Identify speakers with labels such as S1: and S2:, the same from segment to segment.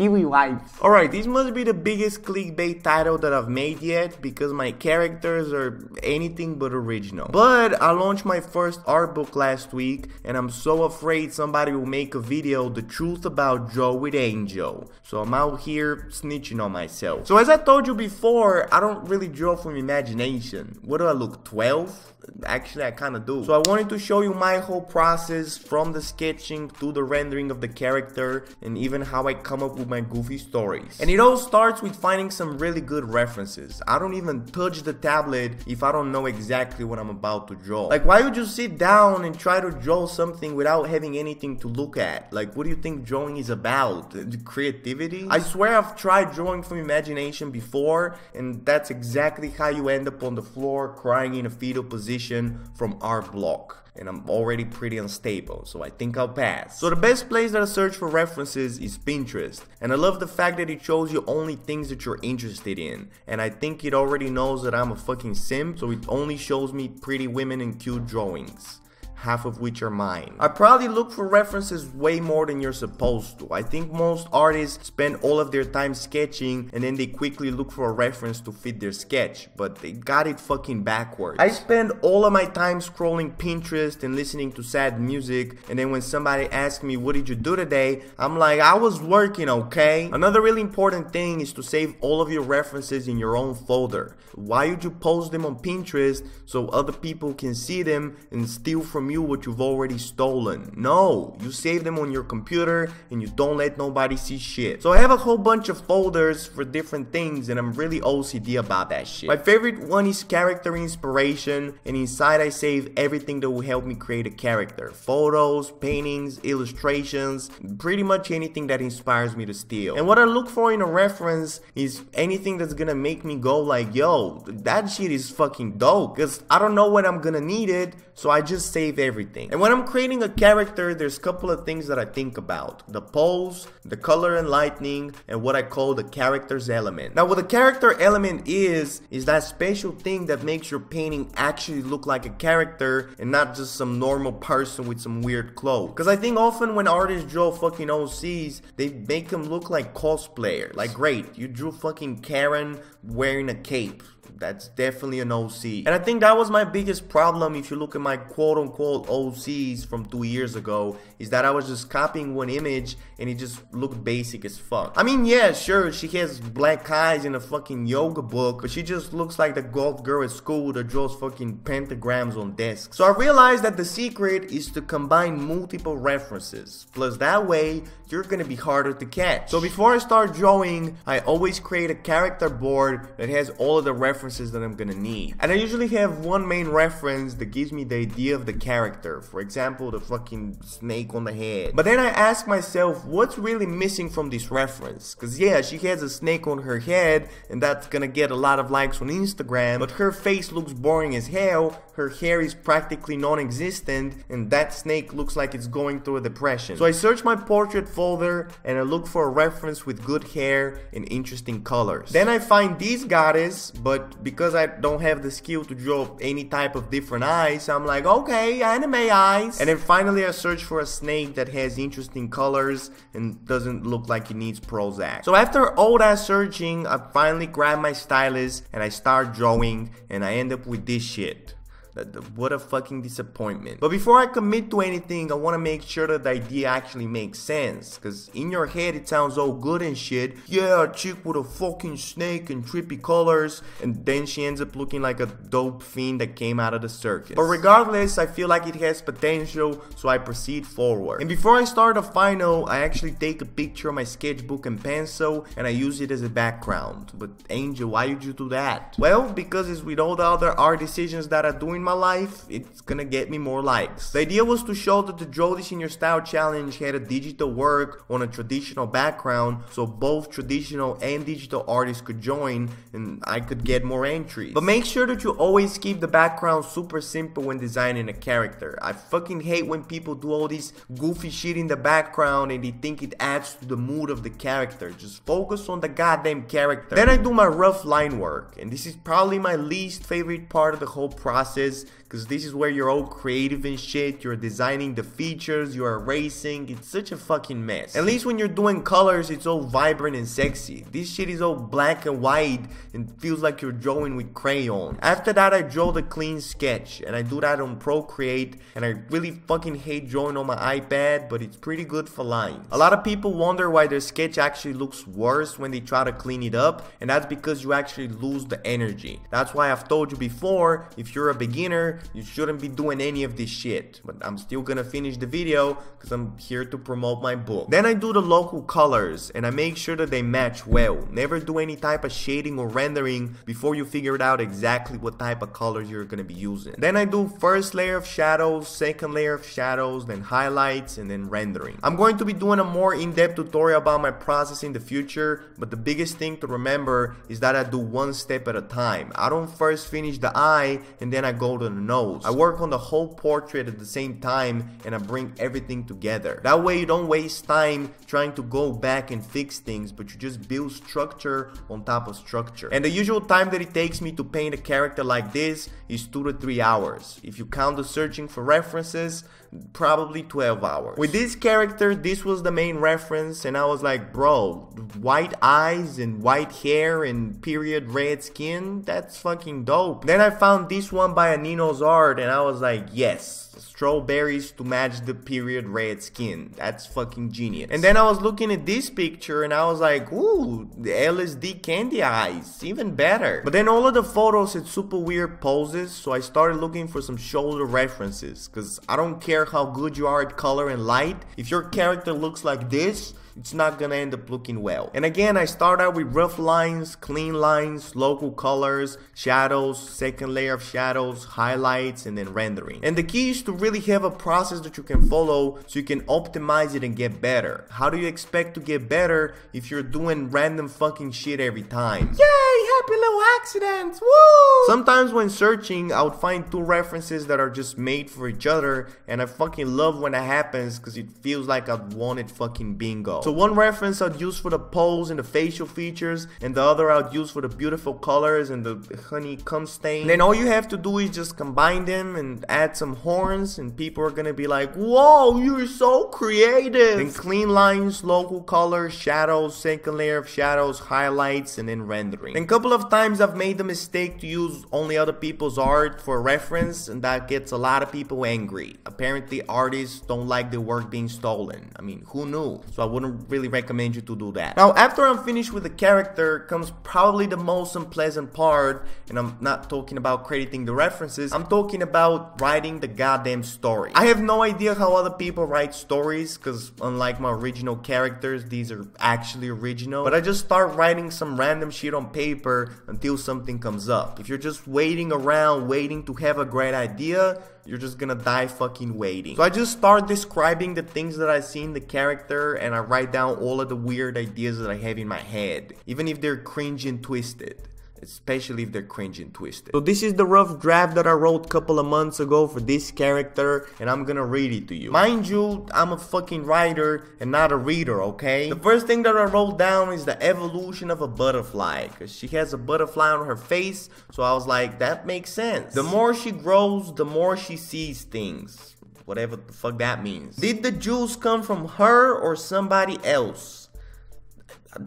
S1: Kiwi Wives. Alright, this must be the biggest clickbait title that I've made yet because my characters are anything but original. But I launched my first art book last week and I'm so afraid somebody will make a video the truth about Joe with Angel. So I'm out here snitching on myself. So as I told you before, I don't really draw from imagination. What do I look, 12? actually I kind of do. So I wanted to show you my whole process from the sketching to the rendering of the character and even how I come up with my goofy stories. And it all starts with finding some really good references. I don't even touch the tablet if I don't know exactly what I'm about to draw. Like why would you sit down and try to draw something without having anything to look at? Like what do you think drawing is about? Creativity? I swear I've tried drawing from imagination before and that's exactly how you end up on the floor crying in a fetal position position from our block and I'm already pretty unstable, so I think I'll pass. So the best place that I search for references is Pinterest, and I love the fact that it shows you only things that you're interested in, and I think it already knows that I'm a fucking sim, so it only shows me pretty women and cute drawings half of which are mine. I probably look for references way more than you're supposed to. I think most artists spend all of their time sketching and then they quickly look for a reference to fit their sketch, but they got it fucking backwards. I spend all of my time scrolling Pinterest and listening to sad music, and then when somebody asks me, what did you do today? I'm like, I was working, okay? Another really important thing is to save all of your references in your own folder. Why would you post them on Pinterest so other people can see them and steal from you what you've already stolen. No, you save them on your computer and you don't let nobody see shit. So I have a whole bunch of folders for different things and I'm really OCD about that shit. My favorite one is character inspiration and inside I save everything that will help me create a character. Photos, paintings, illustrations, pretty much anything that inspires me to steal. And what I look for in a reference is anything that's gonna make me go like, yo, that shit is fucking dope. Cause I don't know when I'm gonna need it, so I just save everything. And when I'm creating a character, there's a couple of things that I think about. The pose, the color and lighting, and what I call the character's element. Now what the character element is, is that special thing that makes your painting actually look like a character and not just some normal person with some weird clothes. Cause I think often when artists draw fucking OCs, they make them look like cosplayer. Like great, you drew fucking Karen wearing a cape. That's definitely an OC. And I think that was my biggest problem if you look at my quote unquote OCs from two years ago is that I was just copying one image and it just looked basic as fuck. I mean, yeah, sure, she has black eyes in a fucking yoga book, but she just looks like the golf girl at school that draws fucking pentagrams on desks. So I realized that the secret is to combine multiple references. Plus that way, you're gonna be harder to catch. So before I start drawing, I always create a character board that has all of the references references that I'm gonna need. And I usually have one main reference that gives me the idea of the character, for example, the fucking snake on the head. But then I ask myself, what's really missing from this reference? Cause yeah, she has a snake on her head, and that's gonna get a lot of likes on Instagram, but her face looks boring as hell, her hair is practically non-existent, and that snake looks like it's going through a depression. So I search my portrait folder, and I look for a reference with good hair and interesting colors. Then I find this goddess, but because I don't have the skill to draw any type of different eyes, I'm like, okay, anime eyes. And then finally I search for a snake that has interesting colors and doesn't look like it needs Prozac. So after all that searching, I finally grab my stylus and I start drawing and I end up with this shit. Uh, what a fucking disappointment. But before I commit to anything, I want to make sure that the idea actually makes sense. Because in your head, it sounds all good and shit. Yeah, a chick with a fucking snake and trippy colors. And then she ends up looking like a dope fiend that came out of the circus. But regardless, I feel like it has potential, so I proceed forward. And before I start a final, I actually take a picture of my sketchbook and pencil and I use it as a background. But Angel, why did you do that? Well, because as with all the other art decisions that I do in my my life, it's gonna get me more likes. The idea was to show that the This in Your Style challenge had a digital work on a traditional background, so both traditional and digital artists could join and I could get more entries. But make sure that you always keep the background super simple when designing a character. I fucking hate when people do all this goofy shit in the background and they think it adds to the mood of the character. Just focus on the goddamn character. Then I do my rough line work, and this is probably my least favorite part of the whole process because this is where you're all creative and shit. You're designing the features, you're erasing. It's such a fucking mess. At least when you're doing colors, it's all vibrant and sexy. This shit is all black and white and feels like you're drawing with crayon. After that, I draw the clean sketch and I do that on Procreate. And I really fucking hate drawing on my iPad, but it's pretty good for lines. A lot of people wonder why their sketch actually looks worse when they try to clean it up, and that's because you actually lose the energy. That's why I've told you before, if you're a beginner, beginner, you shouldn't be doing any of this shit. But I'm still gonna finish the video because I'm here to promote my book. Then I do the local colors and I make sure that they match well. Never do any type of shading or rendering before you figure out exactly what type of colors you're gonna be using. Then I do first layer of shadows, second layer of shadows, then highlights, and then rendering. I'm going to be doing a more in-depth tutorial about my process in the future, but the biggest thing to remember is that I do one step at a time. I don't first finish the eye and then I go on the nose. I work on the whole portrait at the same time and I bring everything together. That way you don't waste time trying to go back and fix things, but you just build structure on top of structure. And the usual time that it takes me to paint a character like this is 2 to 3 hours. If you count the searching for references, probably 12 hours. With this character, this was the main reference and I was like, bro, white eyes and white hair and period red skin, that's fucking dope. Then I found this one by a Nino's art and I was like, yes, strawberries to match the period red skin. That's fucking genius. And then I was looking at this picture and I was like, ooh, the LSD candy eyes, even better. But then all of the photos had super weird poses, so I started looking for some shoulder references, cause I don't care how good you are at color and light, if your character looks like this, it's not gonna end up looking well. And again, I start out with rough lines, clean lines, local colors, shadows, second layer of shadows, highlights, and then rendering. And the key is to really have a process that you can follow so you can optimize it and get better. How do you expect to get better if you're doing random fucking shit every time? Yeah! happy little accidents. Woo! Sometimes when searching, I would find two references that are just made for each other, and I fucking love when that happens because it feels like I wanted fucking bingo. So one reference I'd use for the pose and the facial features, and the other I'd use for the beautiful colors and the honeycomb stain. And then all you have to do is just combine them and add some horns, and people are gonna be like, "Whoa, you're so creative!" Then clean lines, local colors, shadows, second layer of shadows, highlights, and then rendering. And couple couple of times I've made the mistake to use only other people's art for reference and that gets a lot of people angry. Apparently artists don't like their work being stolen. I mean, who knew? So I wouldn't really recommend you to do that. Now after I'm finished with the character comes probably the most unpleasant part and I'm not talking about crediting the references, I'm talking about writing the goddamn story. I have no idea how other people write stories because unlike my original characters, these are actually original, but I just start writing some random shit on paper until something comes up. If you're just waiting around, waiting to have a great idea, you're just gonna die fucking waiting. So I just start describing the things that I see in the character and I write down all of the weird ideas that I have in my head, even if they're cringe and twisted especially if they're cringe and twisted. So this is the rough draft that I wrote a couple of months ago for this character and I'm gonna read it to you. Mind you, I'm a fucking writer and not a reader, okay? The first thing that I wrote down is the evolution of a butterfly because she has a butterfly on her face so I was like that makes sense. The more she grows, the more she sees things. Whatever the fuck that means. Did the jewels come from her or somebody else?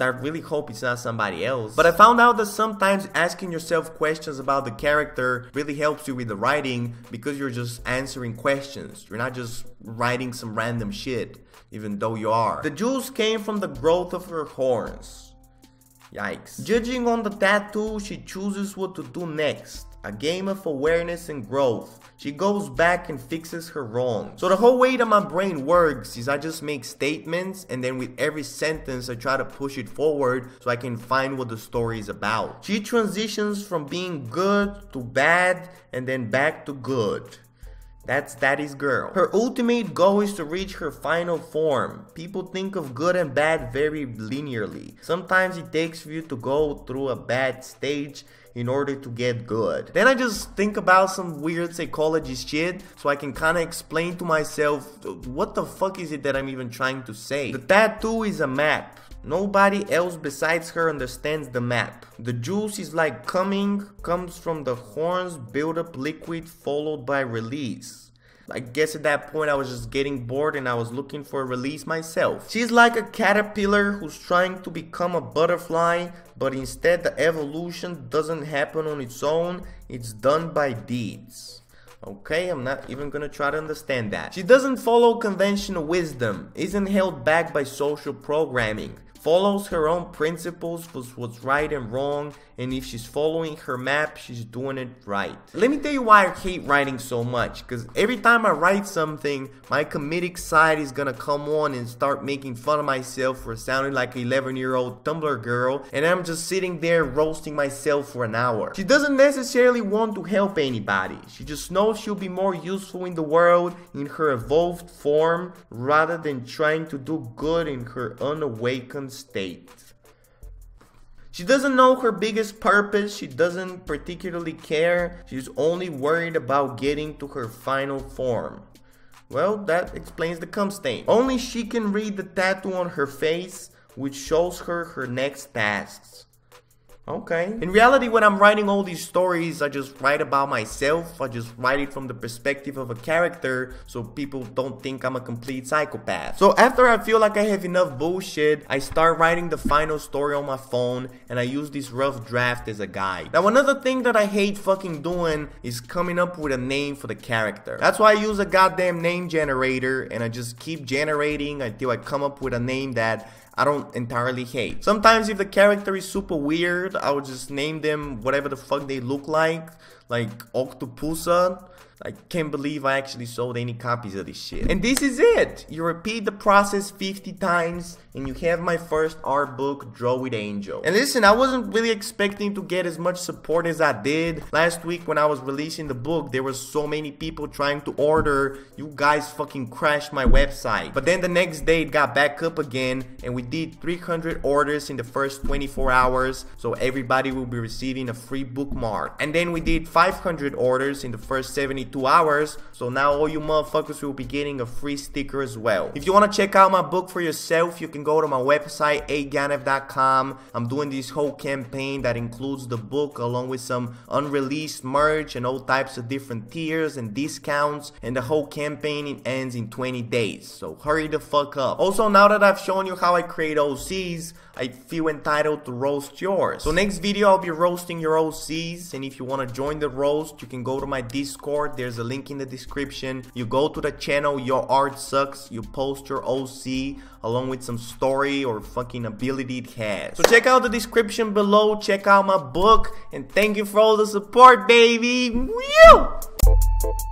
S1: I really hope it's not somebody else. But I found out that sometimes asking yourself questions about the character really helps you with the writing because you're just answering questions. You're not just writing some random shit, even though you are. The jewels came from the growth of her horns. Yikes. Judging on the tattoo, she chooses what to do next. A game of awareness and growth. She goes back and fixes her wrong. So the whole way that my brain works is I just make statements and then with every sentence I try to push it forward so I can find what the story is about. She transitions from being good to bad and then back to good. That's Daddy's girl. Her ultimate goal is to reach her final form. People think of good and bad very linearly. Sometimes it takes you to go through a bad stage in order to get good. Then I just think about some weird psychology shit so I can kinda explain to myself what the fuck is it that I'm even trying to say. The tattoo is a map. Nobody else besides her understands the map. The juice is like coming, comes from the horns, build up liquid, followed by release. I guess at that point I was just getting bored and I was looking for a release myself. She's like a caterpillar who's trying to become a butterfly, but instead the evolution doesn't happen on its own, it's done by deeds. Okay, I'm not even gonna try to understand that. She doesn't follow conventional wisdom, isn't held back by social programming follows her own principles for what's right and wrong, and if she's following her map, she's doing it right. Let me tell you why I hate writing so much, because every time I write something, my comedic side is gonna come on and start making fun of myself for sounding like an 11 year old Tumblr girl, and I'm just sitting there roasting myself for an hour. She doesn't necessarily want to help anybody, she just knows she'll be more useful in the world in her evolved form rather than trying to do good in her unawakened state. She doesn't know her biggest purpose, she doesn't particularly care, she's only worried about getting to her final form. Well, that explains the cum stain. Only she can read the tattoo on her face, which shows her her next tasks. Okay. In reality, when I'm writing all these stories, I just write about myself. I just write it from the perspective of a character so people don't think I'm a complete psychopath. So after I feel like I have enough bullshit, I start writing the final story on my phone and I use this rough draft as a guide. Now another thing that I hate fucking doing is coming up with a name for the character. That's why I use a goddamn name generator and I just keep generating until I come up with a name that I don't entirely hate. Sometimes if the character is super weird, I will just name them whatever the fuck they look like like Octopusan. I can't believe I actually sold any copies of this shit. And this is it! You repeat the process 50 times and you have my first art book, Draw with Angel. And listen, I wasn't really expecting to get as much support as I did. Last week when I was releasing the book, there were so many people trying to order. You guys fucking crashed my website. But then the next day it got back up again and we did 300 orders in the first 24 hours. So everybody will be receiving a free bookmark. And then we did 5 500 orders in the first 72 hours, so now all you motherfuckers will be getting a free sticker as well. If you want to check out my book for yourself, you can go to my website, aganev.com. I'm doing this whole campaign that includes the book along with some unreleased merch and all types of different tiers and discounts, and the whole campaign ends in 20 days, so hurry the fuck up. Also, now that I've shown you how I create OCs, I feel entitled to roast yours. So next video, I'll be roasting your OCs, and if you want to join the roast, you can go to my Discord. There's a link in the description. You go to the channel, Your Art Sucks. You post your OC along with some story or fucking ability it has. So check out the description below. Check out my book. And thank you for all the support, baby. Woo!